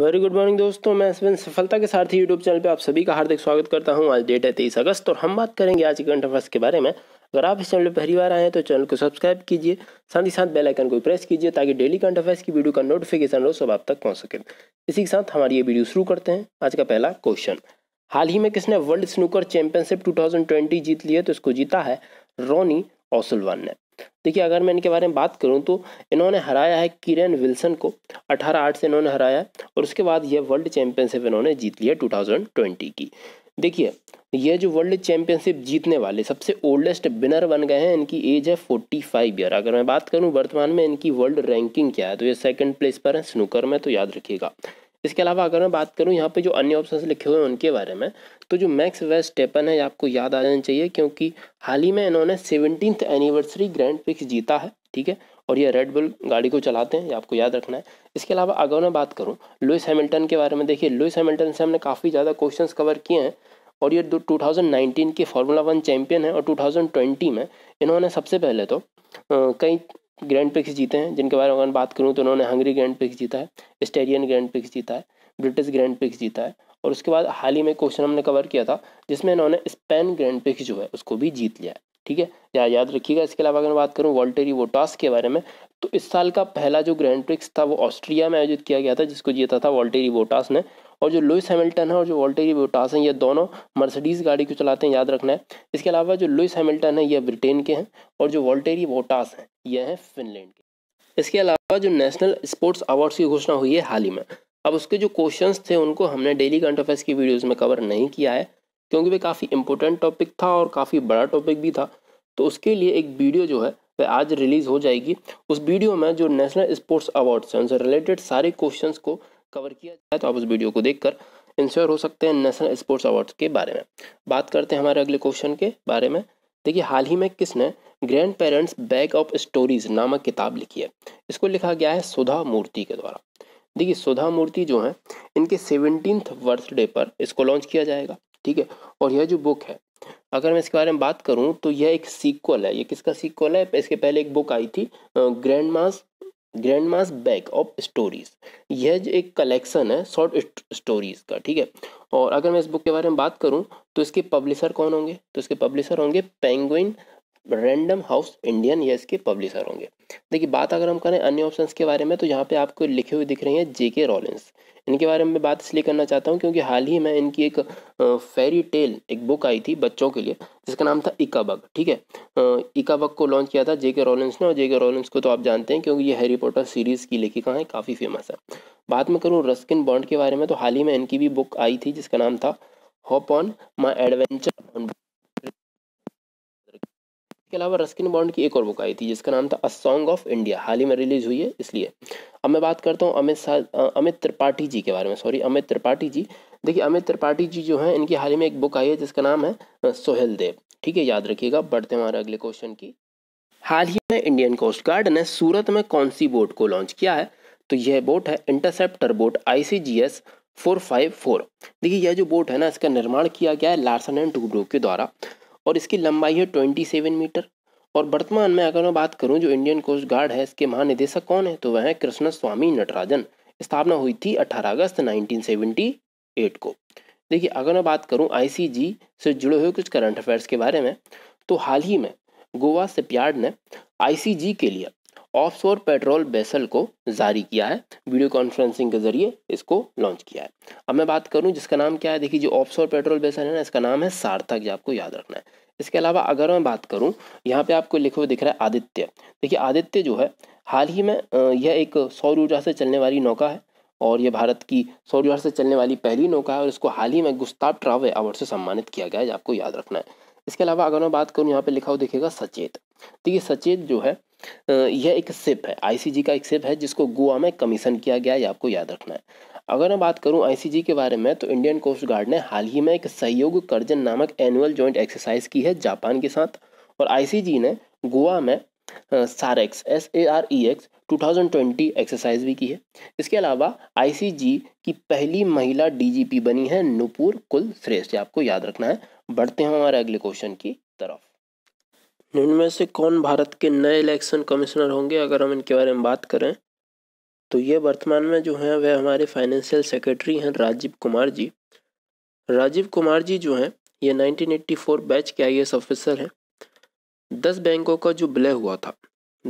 very good morning दोस्तों मैं अश्विन सफलता के साथ ही यूट्यूब चैनल पे आप सभी का हार्दिक स्वागत करता हूं आज डेट है तेईस अगस्त और हम बात करेंगे आज करंट अफेयर्स के बारे में अगर आप इस चैनल पर पहली बार आए हैं तो चैनल को सब्सक्राइब कीजिए साथ ही साथ बेल आइकन को प्रेस कीजिए ताकि डेली कंट अफेयर्स की वीडियो का नोटिफिकेशन रोज सब आप तक पहुँच सके इसी के साथ हमारी ये वीडियो शुरू करते हैं आज का पहला क्वेश्चन हाल ही में किसने वर्ल्ड स्नूकर चैंपियनशिप 2020 जीत लिया तो इसको जीता है रोनी ओसुलवान ने देखिए अगर मैं इनके बारे में बात करूं तो इन्होंने हराया है किरेन विल्सन को 18 आठ से इन्होंने हराया है और उसके बाद यह वर्ल्ड चैंपियनशिप इन्होंने जीत लिया 2020 की देखिए ये जो वर्ल्ड चैंपियनशिप जीतने वाले सबसे ओल्डेस्ट विनर बन गए हैं इनकी एज है फोर्टी फाइव ईयर अगर मैं बात करूं वर्तमान में इनकी वर्ल्ड रैंकिंग क्या है तो ये सेकंड प्लेस पर है स्नूकर में तो याद रखिएगा इसके अलावा अगर मैं बात करूँ यहाँ पे जो अन्य ऑप्शन लिखे हुए हैं उनके बारे में तो जो मैक्स वेस्ट टेपन है आपको याद आ जाना चाहिए क्योंकि हाल ही में इन्होंने सेवनटीन्थ एनिवर्सरी ग्रैंड पिक्स जीता है ठीक है और ये रेड बुल गाड़ी को चलाते हैं ये आपको याद रखना है इसके अलावा अगर मैं बात करूँ लुइस हैमिल्टन के बारे में देखिए लुइस हैमिल्टन से हमने काफ़ी ज़्यादा क्वेश्चंस कवर किए हैं और ये 2019 के फार्मूला वन चैम्पियन है और 2020 में इन्होंने सबसे पहले तो कई ग्रैंड पिक्स जीते हैं जिनके बारे में अगर बात करूँ तो उन्होंने हंगरी ग्रैंड पिक्स जीता है स्टेडियन ग्रैंड पिक्स जीता है ब्रिटिश ग्रैंड पिक्स जीता है और उसके बाद हाल ही में क्वेश्चन हमने कवर किया था जिसमें इन्होंने स्पेन ग्रैंड पिक्स जो है उसको भी जीत लिया है ठीक है या याद रखिएगा इसके अलावा अगर बात करूँ वॉल्टेरी वोटास के बारे में तो इस साल का पहला जो ग्रैंड पिक्स था वो ऑस्ट्रिया में आयोजित किया गया था जिसको जीता था वॉल्टेरी वोटास ने और जो लुइस हैमिल्टन है और जो वॉल्टेरी बोटास हैं ये दोनों मर्सिडीज़ गाड़ी को चलाते हैं याद रखना है इसके अलावा जो लुइस हैमिल्टन है ये ब्रिटेन के हैं और जो वॉल्टेरी बोटास हैं ये हैं फिनलैंड के इसके अलावा जो नेशनल स्पोर्ट्स अवार्ड्स की घोषणा हुई है हाल ही में अब उसके जो क्वेश्चन थे उनको हमने डेली करंट अफेयर्स की वीडियोज़ में कवर नहीं किया है क्योंकि वे काफ़ी इंपॉर्टेंट टॉपिक था और काफ़ी बड़ा टॉपिक भी था तो उसके लिए एक वीडियो जो है वह आज रिलीज़ हो जाएगी उस वीडियो में जो नेशनल स्पोर्ट्स अवार्ड्स हैं उनसे रिलेटेड सारे क्वेश्चंस को कवर किया जाए तो आप उस वीडियो को देखकर इंश्योर हो सकते हैं नेशनल स्पोर्ट्स अवार्ड्स के बारे में बात करते हैं हमारे अगले क्वेश्चन के बारे में देखिए हाल ही में किसने grandparents bag of stories नामक किताब लिखी है इसको लिखा गया है सुधा मूर्ति के द्वारा देखिए सुधा मूर्ति जो है इनके सेवनटीन बर्थडे पर इसको लॉन्च किया जाएगा ठीक है और यह जो बुक है अगर मैं इसके बारे में बात करूं तो यह एक सीक्वल है यह किसका सीक्वल है इसके पहले एक बुक आई थी grandma's grandma's bag of stories यह जो एक कलेक्शन है शॉर्ट स्टोरीज का ठीक है और अगर मैं इस बुक के बारे में बात करूं तो इसके पब्लिशर कौन होंगे तो इसके पब्लिशर होंगे पेंगुइन रैंडम हाउस इंडियन या इसके पब्लिशर होंगे देखिए बात अगर हम करें अन्य ऑप्शंस के बारे में तो यहाँ पे आपको लिखे हुए दिख रहे हैं जे के रॉलिन्स इनके बारे में बात इसलिए करना चाहता हूँ क्योंकि हाल ही में इनकी एक फेरी टेल एक बुक आई थी बच्चों के लिए जिसका नाम था इकाबग ठीक है इकाबग को लॉन्च किया था जे के रॉलिन्स ने और जे के रॉलिन्स को तो आप जानते हैं क्योंकि ये हैरी पॉटर सीरीज़ की लेखिका है काफ़ी फेमस है बात मैं करूँ रस्किन बॉन्ड के बारे में तो हाल ही में इनकी भी बुक आई थी जिसका नाम था हॉप ऑन माई एडवेंचर इसके अलावा रस्किन बॉन्ड की एक और बुक आई थी जिसका नाम था अ सॉन्ग ऑफ इंडिया हाल ही में रिलीज हुई है इसलिए अब मैं बात करता हूँ अमित शाह अमित त्रिपाठी जी के बारे में सॉरी अमित त्रिपाठी जी देखिए अमित त्रिपाठी जी जो हैं इनकी हाल ही में एक बुक आई है जिसका नाम है सोहेल देव ठीक है याद रखिएगा बढ़ते हैं हमारे अगले क्वेश्चन की हाल ही में इंडियन कोस्ट गार्ड ने सूरत में कौन सी बोट को लॉन्च किया है तो यह बोट है interceptor boat I four five four देखिए यह जो बोट है ना इसका निर्माण किया गया है लार्सन एंड टूब्रो के द्वारा और इसकी लंबाई है ट्वेंटी सेवन मीटर और वर्तमान में अगर मैं बात करूं जो इंडियन कोस्ट गार्ड है इसके महानिदेशक कौन है तो वह है कृष्ण स्वामी नटराजन स्थापना हुई थी 18 अगस्त 1978 को देखिए अगर मैं बात करूं आईसीजी से जुड़े हुए कुछ करंट अफेयर्स के बारे में तो हाल ही में गोवा सिपयार्ड ने आई के लिए ऑफशोर पेट्रोल बेसल को जारी किया है वीडियो कॉन्फ्रेंसिंग के जरिए इसको लॉन्च किया है अब मैं बात करूं जिसका नाम क्या है देखिए जो ऑफशोर पेट्रोल बेसल है ना इसका नाम है सार्थक जो आपको याद रखना है इसके अलावा अगर मैं बात करूं यहाँ पे आपको लिखे हुए दिख रहा है आदित्य देखिए आदित्य जो है हाल ही में यह एक सौर ऊर्जा से चलने वाली नौका है और यह भारत की सौर ऊर्जा से चलने वाली पहली नौका है और इसको हाल ही में गुस्ताब ट्रावे अवार्ड से सम्मानित किया गया है आपको याद रखना है इसके अलावा अगर मैं बात करूँ यहाँ पे लिखा हुआ दिखेगा सचेत देखिए सचेत जो है यह एक सिप है आईसीजी का एक सिप है जिसको गोवा में कमीशन किया गया है आपको याद रखना है अगर मैं बात करूं आईसीजी के बारे में तो इंडियन कोस्ट गार्ड ने हाल ही में एक सहयोग कर्जन नामक एनुअल जॉइंट एक्सरसाइज की है जापान के साथ और आईसीजी ने गोवा में SAREX S A R E X twenty exercise भी की है इसके अलावा आईसीजी की पहली महिला डीजीपी बनी है नुपुर कुल श्रेष्ठ आपको याद रखना है बढ़ते हैं हमारे अगले क्वेश्चन की तरफ इनमें से कौन भारत के नए इलेक्शन कमिश्नर होंगे अगर हम इनके बारे में बात करें तो ये वर्तमान में जो हैं वह हमारे फाइनेंशियल सेक्रेटरी हैं राजीव कुमार जी राजीव कुमार जी जो हैं ये 1984 बैच के आई ऑफिसर हैं दस बैंकों का जो विलय हुआ था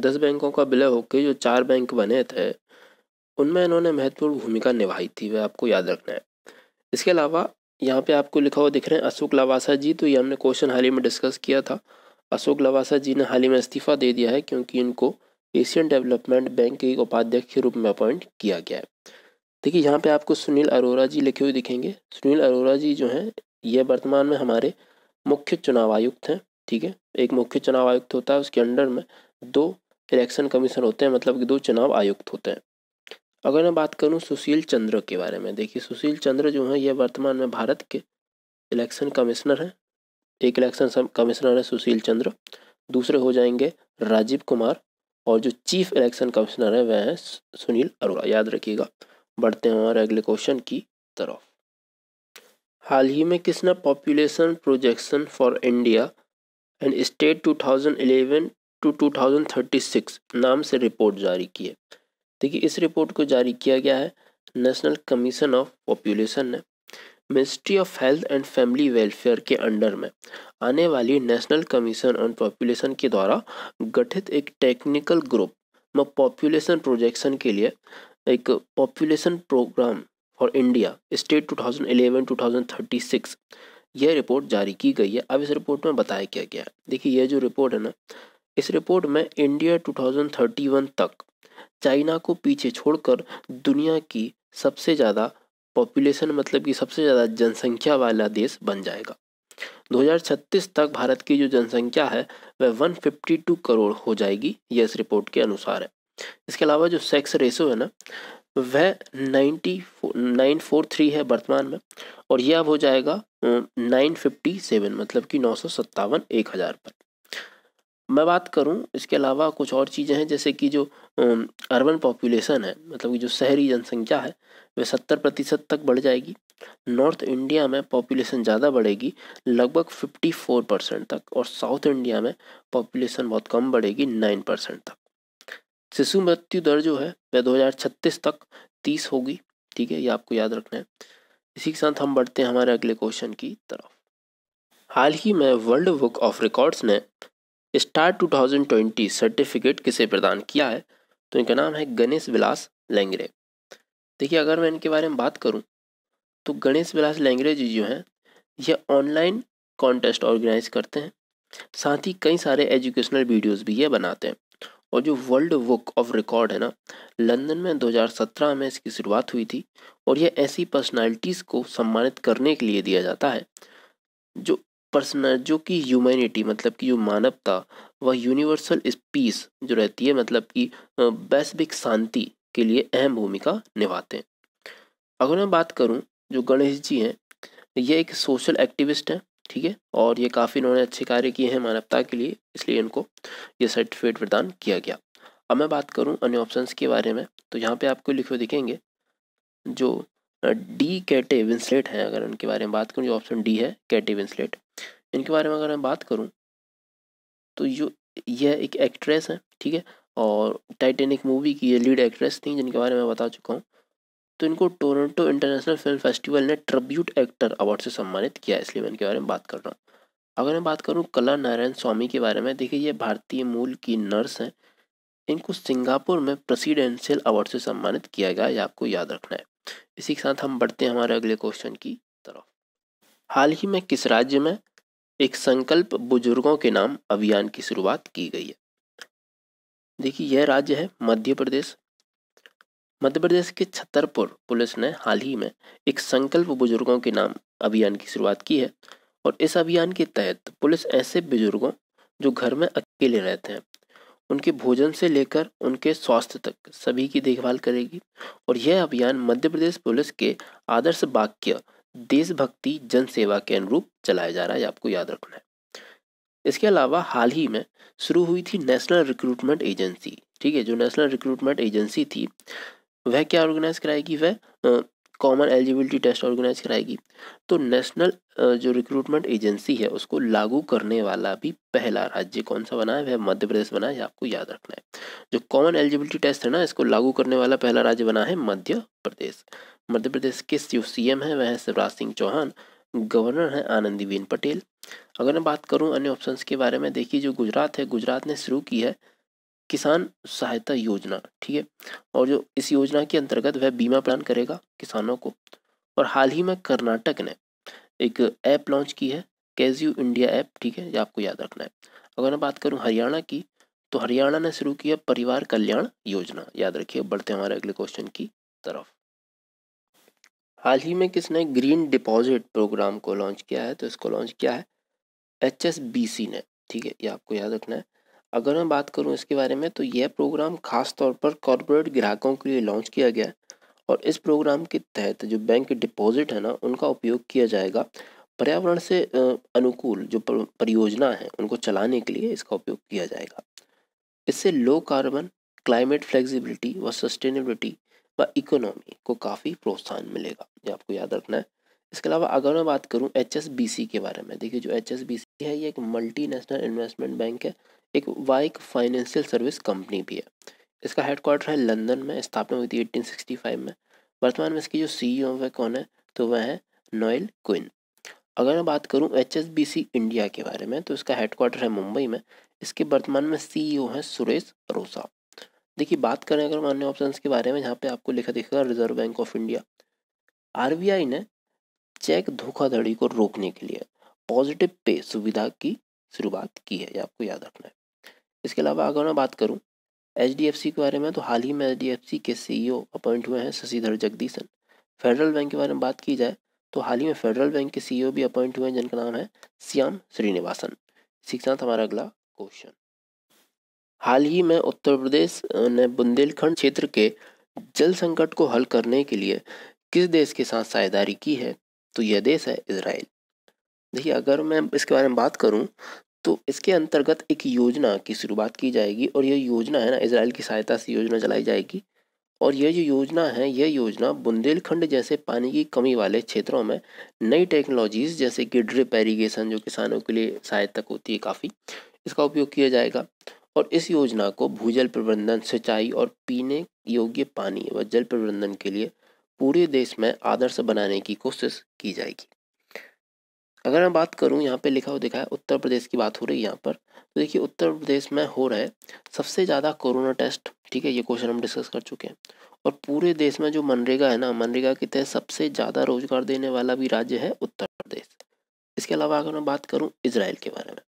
दस बैंकों का विलय होकर जो चार बैंक बने थे उनमें इन्होंने महत्वपूर्ण भूमिका निभाई थी वह आपको याद रखना है इसके अलावा यहाँ पे आपको लिखा हुआ दिख रहे हैं अशोक लवासा जी तो ये हमने क्वेश्चन हाल ही में डिस्कस किया था अशोक लवासा जी ने हाल ही में इस्तीफा दे दिया है क्योंकि इनको एशियन डेवलपमेंट बैंक के उपाध्यक्ष के रूप में अपॉइंट किया गया है देखिए यहाँ पे आपको सुनील अरोरा जी लिखे हुए दिखेंगे सुनील अरोरा जी जो हैं ये वर्तमान में हमारे मुख्य चुनाव आयुक्त हैं ठीक है एक मुख्य चुनाव आयुक्त होता है उसके अंडर में दो इलेक्शन कमीशन होते हैं मतलब कि दो चुनाव आयुक्त होते हैं अगर मैं बात करूँ सुशील चंद्र के बारे में देखिए सुशील चंद्र जो हैं ये वर्तमान में भारत के इलेक्शन कमिश्नर हैं एक इलेक्शन कमिश्नर है सुशील चंद्र दूसरे हो जाएंगे राजीव कुमार और जो चीफ इलेक्शन कमिश्नर है वह है सुनील अरोड़ा याद रखिएगा बढ़ते हैं हमारे अगले क्वेश्चन की तरफ हाल ही में किसने population projection for India and state 2011 to 2036 नाम से रिपोर्ट जारी की है देखिए इस रिपोर्ट को जारी किया गया है नेशनल कमीशन ऑफ पॉपुलेशन ने ministry of health and family welfare के अंडर में आने वाली नेशनल कमीशन ऑन पॉपुलेशन के द्वारा गठित एक टेक्निकल ग्रुप में पॉपुलेशन प्रोजेक्शन के लिए एक population program for India state 2011-2036 यह रिपोर्ट जारी की गई है अब इस रिपोर्ट में बताया क्या गया है देखिए यह जो रिपोर्ट है ना इस रिपोर्ट में इंडिया 2031 तक चाइना को पीछे छोड़कर दुनिया की सबसे ज़्यादा पॉपुलेशन मतलब कि सबसे ज़्यादा जनसंख्या वाला देश बन जाएगा 2036 तक भारत की जो जनसंख्या है वह 152 करोड़ हो जाएगी ये इस रिपोर्ट के अनुसार है इसके अलावा जो सेक्स रेशो है ना वह नाइन्टी नाइन फोर थ्री है वर्तमान में और यह अब हो जाएगा नाइन फिफ्टी सेवन मतलब कि नौ सौ सत्तावन एक हज़ार पर मैं बात करूं इसके अलावा कुछ और चीज़ें हैं जैसे कि जो अर्बन पॉपुलेशन है मतलब कि जो शहरी जनसंख्या है वह सत्तर प्रतिशत तक बढ़ जाएगी नॉर्थ इंडिया में पॉपुलेशन ज़्यादा बढ़ेगी लगभग फिफ्टी फोर परसेंट तक और साउथ इंडिया में पॉपुलेशन बहुत कम बढ़ेगी नाइन परसेंट तक शिशु मृत्यु दर जो है वह दो हज़ार छत्तीस तक तीस होगी ठीक है ये आपको याद रखना है इसी के साथ हम बढ़ते हैं हमारे अगले क्वेश्चन की तरफ हाल ही में वर्ल्ड बुक ऑफ रिकॉर्ड्स ने स्टार 2020 सर्टिफिकेट किसे प्रदान किया है तो इनका नाम है गणेश विलास लेंगरे देखिए अगर मैं इनके बारे में बात करूं तो गणेश विलास लेंगरे जी जो हैं ये ऑनलाइन कॉन्टेस्ट ऑर्गेनाइज करते हैं साथ ही कई सारे एजुकेशनल वीडियोस भी ये बनाते हैं और जो वर्ल्ड बुक ऑफ रिकॉर्ड है ना लंदन में 2017 में इसकी शुरुआत हुई थी और यह ऐसी पर्सनालिटीज़ को सम्मानित करने के लिए दिया जाता है जो पर्सनल जो कि ह्यूमैनिटी मतलब कि जो मानवता वह यूनिवर्सल पीस जो रहती है मतलब कि वैश्विक शांति के लिए अहम भूमिका निभाते हैं अगर मैं बात करूं जो गणेश जी हैं ये एक सोशल एक्टिविस्ट हैं ठीक है और ये काफ़ी इन्होंने अच्छे कार्य किए हैं मानवता के लिए इसलिए इनको ये सर्टिफिकेट प्रदान किया गया अब मैं बात करूं अन्य ऑप्शंस के बारे में तो यहाँ पे आपको लिखे दिखेंगे जो डी कैटे विंसलेट हैं अगर उनके बारे में बात करूँ जो ऑप्शन डी है कैटे विंसलेट इनके बारे में अगर मैं बात करूँ तो यो यह एक एक्ट्रेस है ठीक है और टाइटेनिक मूवी की ये लीड एक्ट्रेस थी जिनके बारे में बता चुका हूँ तो इनको टोरंटो इंटरनेशनल फिल्म फेस्टिवल ने ट्रिब्यूट एक्टर अवार्ड से सम्मानित किया इसलिए मैं इनके बारे में बात कर रहा हूँ अगर मैं बात करूँ कला नारायण स्वामी के बारे में देखिए ये भारतीय मूल की नर्स हैं इनको सिंगापुर में प्रेसिडेंशियल अवार्ड से सम्मानित किया गया ये आपको याद रखना है इसी के साथ हम बढ़ते हैं हमारे अगले क्वेश्चन की तरफ हाल ही में किस राज्य में एक संकल्प बुजुर्गों के नाम अभियान की शुरुआत की गई है देखिए यह राज्य है मध्य प्रदेश मध्य प्रदेश के छतरपुर पुलिस ने हाल ही में एक संकल्प बुजुर्गों के नाम अभियान की शुरुआत की है और इस अभियान के तहत पुलिस ऐसे बुजुर्गों जो घर में अकेले रहते हैं उनके भोजन से लेकर उनके स्वास्थ्य तक सभी की देखभाल करेगी और यह अभियान मध्य प्रदेश पुलिस के आदर्श वाक्य देशभक्ति जनसेवा के अनुरूप चलाया जा रहा है आपको याद रखना है इसके अलावा हाल ही में शुरू हुई थी नेशनल रिक्रूटमेंट एजेंसी ठीक है जो नेशनल रिक्रूटमेंट एजेंसी थी वह क्या ऑर्गेनाइज कराएगी वह कॉमन एलिजिबिलिटी टेस्ट ऑर्गेनाइज कराएगी तो नेशनल जो रिक्रूटमेंट एजेंसी है उसको लागू करने वाला भी पहला राज्य कौन सा बना है वह मध्य प्रदेश बना है आपको याद रखना है जो कॉमन एलिजिबिलिटी टेस्ट है ना इसको लागू करने वाला पहला राज्य बना है मध्य प्रदेश मध्य प्रदेश के शिव एम है वह है शिवराज सिंह चौहान गवर्नर हैं आनंदीबेन पटेल अगर मैं बात करूं अन्य ऑप्शंस के बारे में देखिए जो गुजरात है गुजरात ने शुरू की है किसान सहायता योजना ठीक है और जो इस योजना के अंतर्गत वह बीमा प्लान करेगा किसानों को और हाल ही में कर्नाटक ने एक ऐप लॉन्च की है कैज्यू इंडिया ऐप ठीक है ये आपको याद रखना है अगर मैं बात करूँ हरियाणा की तो हरियाणा ने शुरू किया परिवार कल्याण योजना याद रखिए बढ़ते हमारे अगले क्वेश्चन की तरफ हाल ही में किसने ग्रीन डिपॉजिट प्रोग्राम को लॉन्च किया है तो इसको लॉन्च किया है एच ने ठीक है ये आपको याद रखना है अगर मैं बात करूँ इसके बारे में तो यह प्रोग्राम खास तौर पर कॉरपोरेट ग्राहकों के लिए लॉन्च किया गया है और इस प्रोग्राम के तहत जो बैंक डिपॉजिट है ना उनका उपयोग किया जाएगा पर्यावरण से अनुकूल जो परियोजना है उनको चलाने के लिए इसका उपयोग किया जाएगा इससे लो कार्बन क्लाइमेट फ्लेक्सिबिलिटी व सस्टेनेबिलिटी व इकोनॉमी को काफ़ी प्रोत्साहन मिलेगा ये आपको याद रखना है इसके अलावा अगर मैं बात करूँ एच के बारे में देखिए जो एच है ये एक मल्टी नेशनल इन्वेस्टमेंट बैंक है एक वाइक फाइनेंशियल सर्विस कंपनी भी है इसका हेडक्वार्टर है लंदन में स्थापना हुई थी एटीन में वर्तमान में इसकी जो सीईओ e है कौन है तो वह है नोएल क्विन अगर मैं बात करूं एच इंडिया के बारे में तो इसका हेडक्वार्टर है मुंबई में इसके वर्तमान में सीईओ e हैं सुरेश रोसा देखिए बात करें अगर मान्य ऑप्शन के बारे में यहाँ पे आपको लिखा दिखेगा reserve bank of India R ने चेक धोखाधड़ी को रोकने के लिए पॉजिटिव पे सुविधा की शुरुआत की है ये आपको याद रखना है इसके अलावा अगर मैं बात करूँ एच के बारे में तो हाल ही में एच के सी अपॉइंट e हुए हैं शशिधर जगदीशन फेडरल बैंक के बारे में बात की जाए तो हाल ही में फेडरल बैंक के ओ e भी अपॉइंट हुए हैं जिनका नाम है श्याम श्रीनिवासन इसके साथ हमारा अगला क्वेश्चन हाल ही में उत्तर प्रदेश ने बुंदेलखंड क्षेत्र के जल संकट को हल करने के लिए किस देश के साथ साझेदारी की है तो यह देश है इसराइल देखिए अगर मैं इसके बारे में बात करूं तो इसके अंतर्गत एक योजना की शुरुआत की जाएगी और यह योजना है ना इसराइल की सहायता से योजना चलाई जाएगी और यह जो योजना है यह योजना बुंदेलखंड जैसे पानी की कमी वाले क्षेत्रों में नई टेक्नोलॉजीज़ जैसे कि ड्रिप एरीगेशन जो किसानों के लिए सहायता होती है काफ़ी इसका उपयोग किया जाएगा और इस योजना को भूजल प्रबंधन सिंचाई और पीने योग्य पानी व जल प्रबंधन के लिए पूरे देश में आदर्श बनाने की कोशिश की जाएगी अगर मैं बात करूं यहाँ पे लिखा हुआ दिखा है उत्तर प्रदेश की बात हो रही है यहाँ पर तो देखिए उत्तर प्रदेश में हो रहे सबसे ज़्यादा कोरोना टेस्ट ठीक है ये क्वेश्चन हम डिस्कस कर चुके हैं और पूरे देश में जो मनरेगा है ना मनरेगा के तहत सबसे ज़्यादा रोजगार देने वाला भी राज्य है उत्तर प्रदेश इसके अलावा अगर मैं बात करूँ इसराइल के बारे में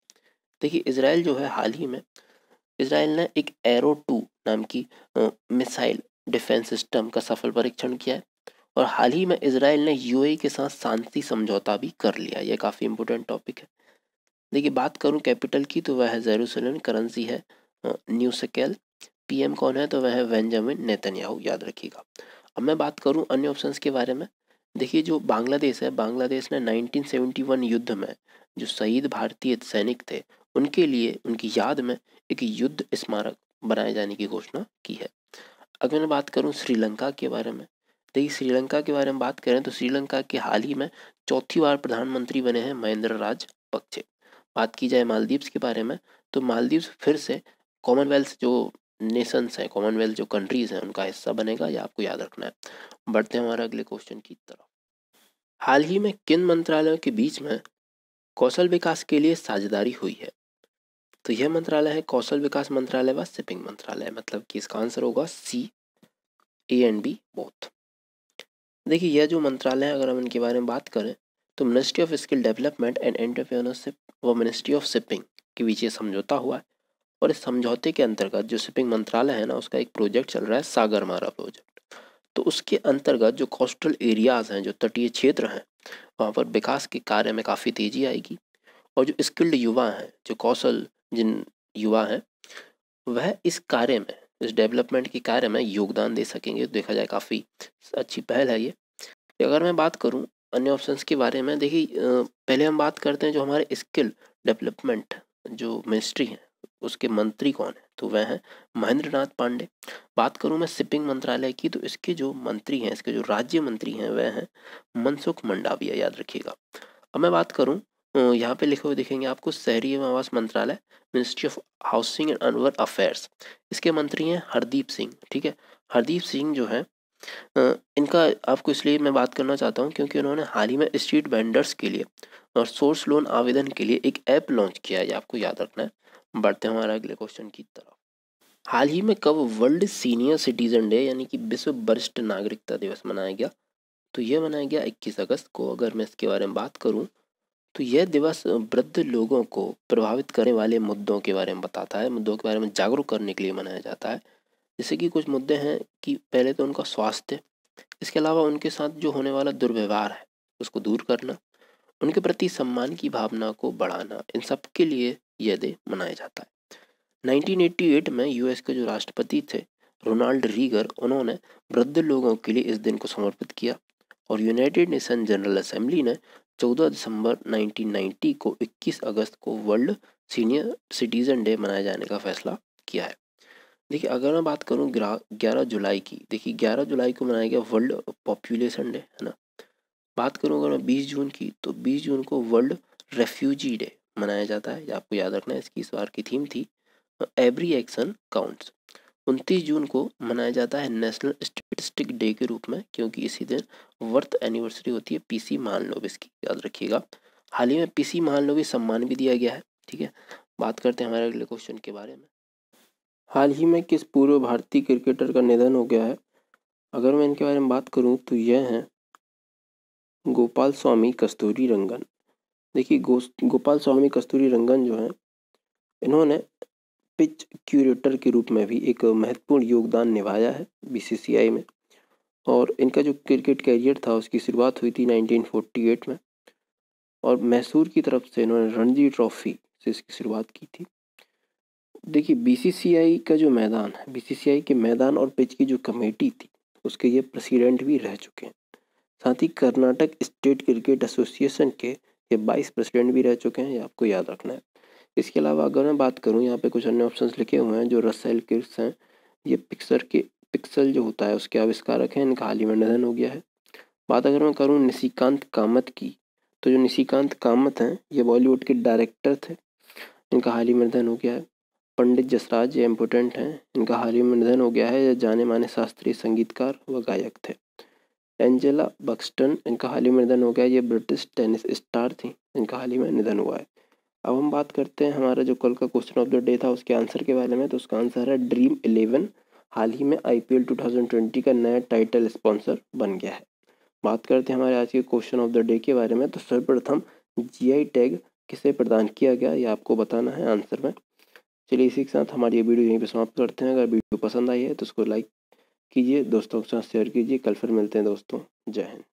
देखिए इसराइल जो है हाल ही में इसराइल ने एक एरो टू नाम की मिसाइल डिफेंस सिस्टम का सफल परीक्षण किया है और हाल ही में इसराइल ने यूएई e के साथ शांति समझौता भी कर लिया यह काफ़ी इंपॉर्टेंट टॉपिक है देखिए बात करूं कैपिटल की तो वह है जेरूसलम करेंसी है न्यू सकेल पीएम कौन है तो वह वेंजामिन नेतन्याहू याद रखिएगा अब मैं बात करूं अन्य ऑप्शंस के बारे में देखिए जो बांग्लादेश है बांग्लादेश ने 1971 युद्ध में जो शहीद भारतीय सैनिक थे उनके लिए उनकी याद में एक युद्ध स्मारक बनाए जाने की घोषणा की है अगर मैं बात करूँ श्रीलंका के बारे में देखिए श्रीलंका के बारे में बात करें तो श्रीलंका के हाल ही में चौथी बार प्रधानमंत्री बने हैं महेंद्र राज पक्षे बात की जाए मालदीव्स के बारे में तो मालदीव्स फिर से कॉमनवेल्थ जो नेशंस हैं कॉमनवेल्थ जो कंट्रीज़ हैं उनका हिस्सा बनेगा या आपको याद रखना है बढ़ते हैं हमारे अगले क्वेश्चन की तरफ हाल ही में किन मंत्रालयों के बीच में कौशल विकास के लिए साझेदारी हुई है तो यह मंत्रालय है कौशल विकास मंत्रालय व शिपिंग मंत्रालय मतलब कि इसका आंसर होगा C A and B both देखिए यह जो मंत्रालय है अगर हम इनके बारे में बात करें तो ministry of skill development and entrepreneurship व मिनिस्ट्री ऑफ शिपिंग के बीच ये समझौता हुआ है और इस समझौते के अंतर्गत जो शिपिंग मंत्रालय है ना उसका एक प्रोजेक्ट चल रहा है सागर मारा प्रोजेक्ट तो उसके अंतर्गत जो कोस्टल एरियाज़ हैं जो तटीय क्षेत्र हैं वहाँ पर विकास के कार्य में काफ़ी तेज़ी आएगी और जो स्किल्ड युवा हैं जो कौशल जिन युवा हैं वह इस कार्य में इस डेवलपमेंट के कार्य में योगदान दे सकेंगे तो देखा जाए काफ़ी अच्छी पहल है ये अगर मैं बात करूँ अन्य ऑप्शंस के बारे में देखिए पहले हम बात करते हैं जो हमारे स्किल डेवलपमेंट जो मिनिस्ट्री है उसके मंत्री कौन है तो वह हैं महेंद्र नाथ पांडे बात करूँ मैं शिपिंग मंत्रालय की तो इसके जो मंत्री हैं इसके जो राज्य मंत्री हैं वह हैं मनसुख मंडाविया याद रखिएगा अब मैं बात करूँ यहाँ पे लिखे हुए देखेंगे आपको शहरी एवं आवास मंत्रालय मिनिस्ट्री ऑफ हाउसिंग एंड अनवर अफेयर्स इसके मंत्री हैं हरदीप सिंह ठीक है हरदीप सिंह जो है इनका आपको इसलिए मैं बात करना चाहता हूँ क्योंकि उन्होंने हाल ही में स्ट्रीट वेंडर्स के लिए और सोर्स लोन आवेदन के लिए एक ऐप लॉन्च किया है आपको याद रखना है बढ़ते हैं हमारा अगले क्वेश्चन की तरफ हाल ही में कब वर्ल्ड सीनियर सिटीजन डे यानी कि विश्व वरिष्ठ नागरिकता दिवस मनाया गया तो ये मनाया गया 21 अगस्त को अगर मैं इसके बारे में बात करूँ तो यह दिवस वृद्ध लोगों को प्रभावित करने वाले मुद्दों के बारे में बताता है मुद्दों के बारे में जागरूक करने के लिए मनाया जाता है जैसे कि कुछ मुद्दे हैं कि पहले तो उनका स्वास्थ्य इसके अलावा उनके साथ जो होने वाला दुर्व्यवहार है उसको दूर करना उनके प्रति सम्मान की भावना को बढ़ाना इन सब के लिए यह दिन मनाया जाता है 1988 में यूएस के जो राष्ट्रपति थे रोनाल्ड रीगर उन्होंने वृद्ध लोगों के लिए इस दिन को समर्पित किया और यूनाइटेड नेशन जनरल असेंबली ने 14 दिसंबर 1990 को 21 अगस्त को वर्ल्ड सीनियर सिटीज़न डे मनाए जाने का फैसला किया है देखिए अगर मैं बात करूँ ग्यारह जुलाई की देखिए ग्यारह जुलाई को मनाया गया वर्ल्ड पॉपुलेशन डे है ना बात करूँ अगर मैं बीस जून की तो बीस जून को वर्ल्ड रेफ्यूजी डे मनाया जाता है आपको याद रखना है इसकी इस बार की थीम थी एवरी एक्शन काउंट्स उनतीस जून को मनाया जाता है नेशनल स्टेटिस्टिक डे के रूप में क्योंकि इसी दिन वर्थ एनिवर्सरी होती है पीसी महानलोविस की याद रखिएगा हाल ही में पीसी महानलोविस सम्मान भी दिया गया है ठीक है बात करते हैं हमारे अगले क्वेश्चन के बारे में हाल ही में किस पूर्व भारतीय क्रिकेटर का निधन हो गया है अगर मैं इनके बारे में बात करूँ तो यह हैं गोपाल स्वामी कस्तूरी रंगन देखिए गो गोपाल स्वामी कस्तूरी रंगन जो हैं इन्होंने पिच क्यूरेटर के रूप में भी एक महत्वपूर्ण योगदान निभाया है बीसीसीआई में और इनका जो क्रिकेट कैरियर था उसकी शुरुआत हुई थी 1948 में और मैसूर की तरफ से इन्होंने रणजी ट्रॉफी से इसकी शुरुआत की थी देखिए बीसीसीआई का जो मैदान है बीसीसीआई के मैदान और पिच की जो कमेटी थी उसके ये प्रेसिडेंट भी रह चुके हैं साथ ही कर्नाटक स्टेट क्रिकेट एसोसिएशन के ये बाईस प्रेसिडेंट भी रह चुके हैं ये आपको याद रखना है इसके अलावा अगर मैं बात करूँ यहाँ पे कुछ अन्य ऑप्शंस लिखे हुए हैं जो रसेल किट्स हैं ये पिक्सर के पिक्सल जो होता है उसके आविष्कारक हैं इनका हाल ही में निधन हो गया है बात अगर मैं करूँ निशिकांत कामत की तो जो निशिकांत कामत हैं ये बॉलीवुड के डायरेक्टर थे इनका हाल ही में निधन हो गया है पंडित जसराज ये इम्पोर्टेंट हैं इनका हाल ही में निधन हो गया है ये जाने माने शास्त्रीय संगीतकार व गायक थे एंजेला बक्सटन इनका हाल ही में निधन हो गया ये ब्रिटिश टेनिस स्टार थी इनका हाल ही में निधन हुआ है अब हम बात करते हैं हमारा जो कल का क्वेश्चन ऑफ द डे था उसके आंसर के बारे में तो उसका आंसर है ड्रीम इलेवन हाल ही में आई 2020 का नया टाइटल स्पॉन्सर बन गया है बात करते हैं हमारे आज के क्वेश्चन ऑफ द डे के बारे में तो सर्वप्रथम जी टैग किसे प्रदान किया गया ये आपको बताना है आंसर में चलिए इसी के साथ हमारी ये वीडियो यहीं पर समाप्त करते हैं अगर वीडियो पसंद आई है तो उसको लाइक कीजिए दोस्तों के साथ शेयर कीजिए कल फिर मिलते हैं दोस्तों जय हिंद